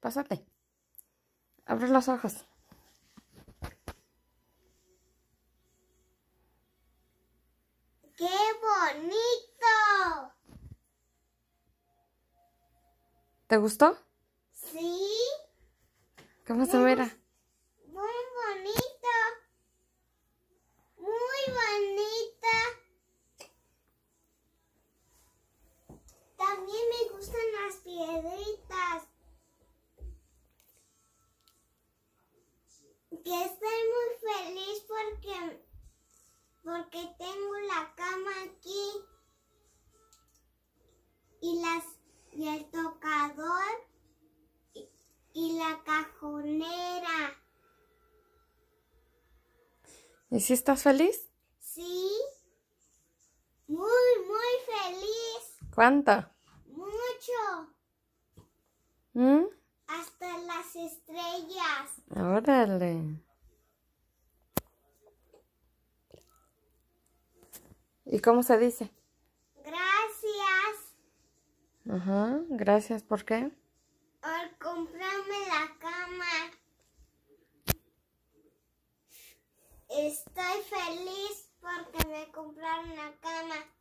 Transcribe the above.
Pásate. Abre los ojos. ¡Qué bonito! ¿Te gustó? Sí. ¿Cómo se mira? Muy bonito. Muy bonito. que estoy muy feliz porque, porque tengo la cama aquí y, las, y el tocador y, la cajonera. ¿Y si estás feliz? Sí. Muy, muy feliz. cuánta Mucho. ¿Mm? Órale. ¿Y cómo se dice? Gracias. Ajá, gracias, ¿por qué? Por comprarme la cama. Estoy feliz porque me compraron la cama.